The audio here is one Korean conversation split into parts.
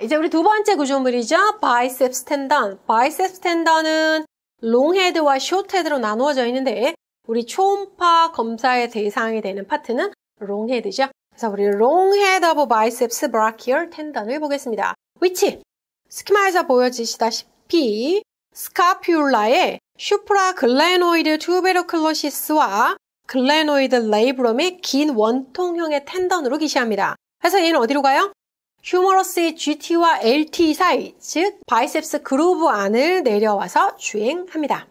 이제 우리 두 번째 구조물이죠. 바이셉스 텐던. 바이셉스 텐던은 롱헤드와 숏헤드로 나누어져 있는데 우리 초음파 검사의 대상이 되는 파트는 롱헤드죠. 그래서 우리 롱헤드 오브 바이셉스 브라키얼 텐던을 보겠습니다. 위치! 스키마에서 보여지시다시피 스카피울라의 슈프라 글레노이드 투베로클로시스와 글레노이드 레이브럼이 긴 원통형의 텐던으로 기시합니다. 그래서 얘는 어디로 가요? 휴머러스의 GT와 LT 사이, 즉 바이셉스 그루브 안을 내려와서 주행합니다.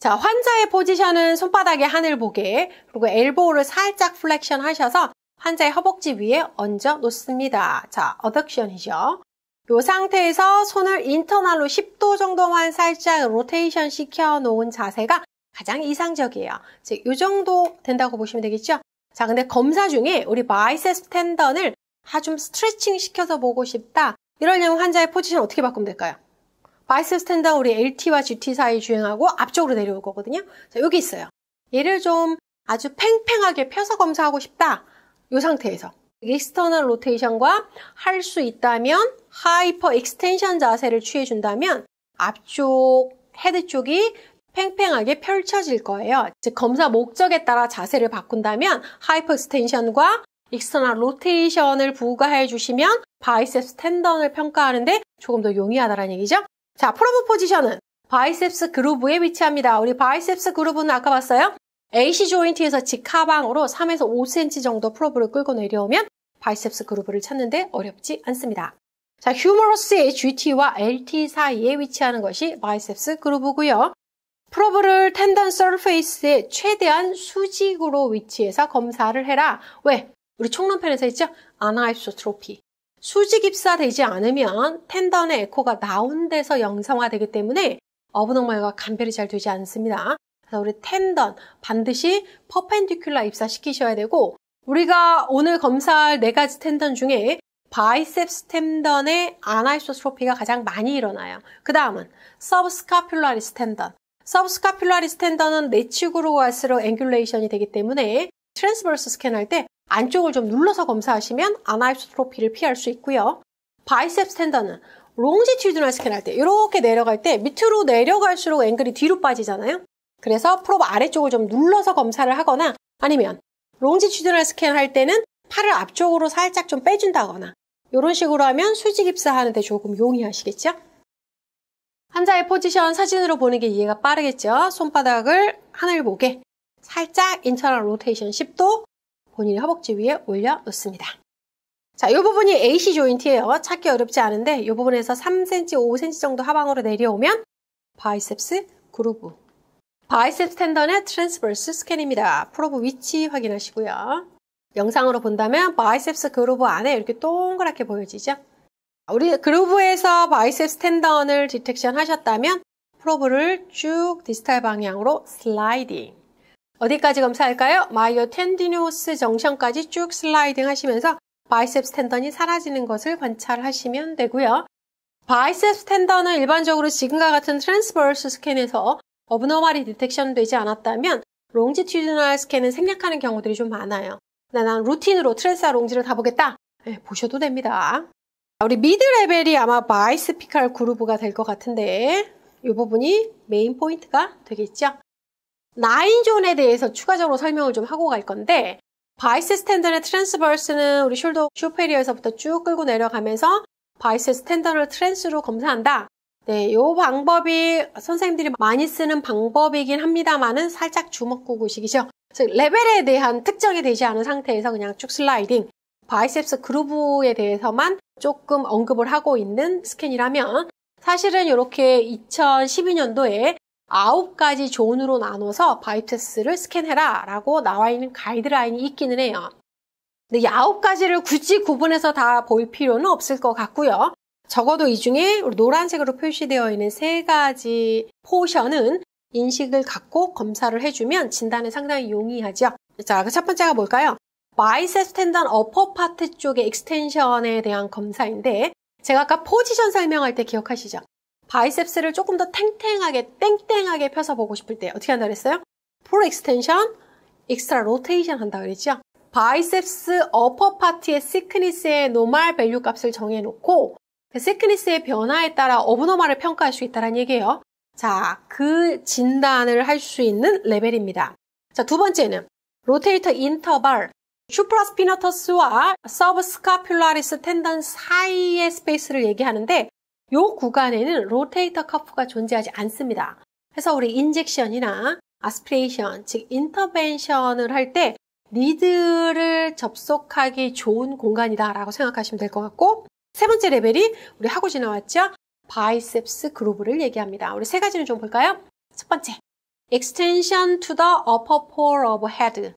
자, 환자의 포지션은 손바닥에 하늘 보게, 그리고 엘보를 살짝 플렉션 하셔서 환자의 허벅지 위에 얹어 놓습니다. 자, 어덕션이죠. 이 상태에서 손을 인터널로 10도 정도만 살짝 로테이션 시켜 놓은 자세가 가장 이상적이에요. 즉, 이 정도 된다고 보시면 되겠죠? 자, 근데 검사 중에 우리 바이셉 텐던을 아, 좀 스트레칭 시켜서 보고 싶다. 이러려면 환자의 포지션 어떻게 바꾸면 될까요? 바이스 텐던 우리 LT와 GT 사이 주행하고 앞쪽으로 내려올 거거든요. 자, 여기 있어요. 얘를 좀 아주 팽팽하게 펴서 검사하고 싶다. 이 상태에서. 익스터널 로테이션과 할 수 있다면 하이퍼 익스텐션 자세를 취해 준다면 앞쪽 헤드 쪽이 팽팽하게 펼쳐질 거예요. 즉 검사 목적에 따라 자세를 바꾼다면 하이퍼 익스텐션과 익스터널 로테이션을 부과해 주시면 바이셉스 텐던을 평가하는데 조금 더용이하다는 얘기죠. 자, 프로브 포지션은 바이셉스 그루브에 위치합니다. 우리 바이셉스 그루브는 아까 봤어요? AC 조인트에서 직하방으로 3에서 5cm 정도 프로브를 끌고 내려오면 바이셉스 그루브를 찾는데 어렵지 않습니다. 자, 휴머러스의 GT와 LT 사이에 위치하는 것이 바이셉스 그루브고요. 프로브를 텐던 서페이스에 최대한 수직으로 위치해서 검사를 해라. 왜? 우리 총론편에서 했죠? 아나이소트로피. 수직 입사되지 않으면 텐던의 에코가 나온 데서 영상화되기 때문에 어분홍말과 감별이 잘 되지 않습니다. 그래서 우리 텐던 반드시 퍼펜디큘라 입사시키셔야 되고 우리가 오늘 검사할 네 가지 텐던 중에 바이셉스 텐던의 아나이소스로피가 가장 많이 일어나요. 그 다음은 서브스카퓰라리스 텐던. 서브스카퓰라리스 텐던은 내 측으로 갈수록 앵귤레이션이 되기 때문에 트랜스버스 스캔할 때 안쪽을 좀 눌러서 검사하시면 아나이소스로피를 피할 수 있고요. 바이셉스 텐던은 롱지튜드널 스캔할 때 이렇게 내려갈 때 밑으로 내려갈수록 앵글이 뒤로 빠지잖아요. 그래서 프로브 아래쪽을 좀 눌러서 검사를 하거나 아니면 롱지튜드널 스캔 할 때는 팔을 앞쪽으로 살짝 좀 빼준다거나 이런 식으로 하면 수직 입사하는데 조금 용이하시겠죠? 환자의 포지션 사진으로 보는 게 이해가 빠르겠죠? 손바닥을 하늘 보게 살짝 인터널 로테이션 10도 본인의 허벅지 위에 올려 놓습니다. 자, 이 부분이 AC 조인트예요. 찾기 어렵지 않은데 이 부분에서 3cm, 5cm 정도 하방으로 내려오면 바이셉스 그루브 바이셉 스탠던의 트랜스버스 스캔입니다. 프로브 위치 확인하시고요. 영상으로 본다면 바이셉스 그루브 안에 이렇게 동그랗게 보여지죠? 우리 그루브에서 바이셉스 텐던을 디텍션 하셨다면 프로브를 쭉 디지털 방향으로 슬라이딩 어디까지 검사할까요? 마이오 텐디노스 정션까지 쭉 슬라이딩 하시면서 바이셉스 텐던이 사라지는 것을 관찰하시면 되고요. 바이셉스 텐더는 일반적으로 지금과 같은 트랜스버스 스캔에서 어브노멀이 디텍션 되지 않았다면 롱지튜디널 스캔은 생략하는 경우들이 좀 많아요. 난 루틴으로 트랜스와 롱지를 다 보겠다. 네, 보셔도 됩니다. 우리 미드 레벨이 아마 바이스피칼 그루브가 될 것 같은데 이 부분이 메인 포인트가 되겠죠. 나인존에 대해서 추가적으로 설명을 좀 하고 갈 건데 바이스 스탠더의 트랜스버스는 우리 숄더 슈페리어에서부터 쭉 끌고 내려가면서 바이스 스탠더를 트랜스로 검사한다. 네, 요 방법이 선생님들이 많이 쓰는 방법이긴 합니다만은 살짝 주먹구구식이죠. 즉 레벨에 대한 특정이 되지 않은 상태에서 그냥 쭉 슬라이딩, 바이셉스 그루브에 대해서만 조금 언급을 하고 있는 스캔이라면 사실은 이렇게 2012년도에 9가지 존으로 나눠서 바이셉스를 스캔해라 라고 나와 있는 가이드라인이 있기는 해요. 근데 이 9가지를 굳이 구분해서 다 볼 필요는 없을 것 같고요. 적어도 이 중에 노란색으로 표시되어 있는 세 가지 포션은 인식을 갖고 검사를 해주면 진단은 상당히 용이하죠. 자, 그 첫 번째가 뭘까요? 바이셉스텐단 어퍼 파트 쪽의 익스텐션에 대한 검사인데 제가 아까 포지션 설명할 때 기억하시죠? 바이셉스를 조금 더 탱탱하게 땡땡하게 펴서 보고 싶을 때 어떻게 한다 그랬어요? 풀 익스텐션, 익스트라 로테이션 한다 고 그랬죠? 바이셉스 어퍼 파트의 시크니스의 노말 밸류 값을 정해놓고 세크니스의 변화에 따라 어브노마를 평가할 수 있다는 얘기예요. 자, 그 진단을 할 수 있는 레벨입니다. 자, 두 번째는 로테이터 인터벌, 슈프라스피너터스와 서브스카퓰라리스 텐던 사이의 스페이스를 얘기하는데 이 구간에는 로테이터 커프가 존재하지 않습니다. 그래서 우리 인젝션이나 아스피레이션, 즉 인터벤션을 할 때 니드를 접속하기 좋은 공간이다라고 생각하시면 될 것 같고 세 번째 레벨이 우리 하고 지나왔죠? 바이셉스 그루브를 얘기합니다. 우리 세 가지를 좀 볼까요? 첫 번째, extension to the upper pole of head.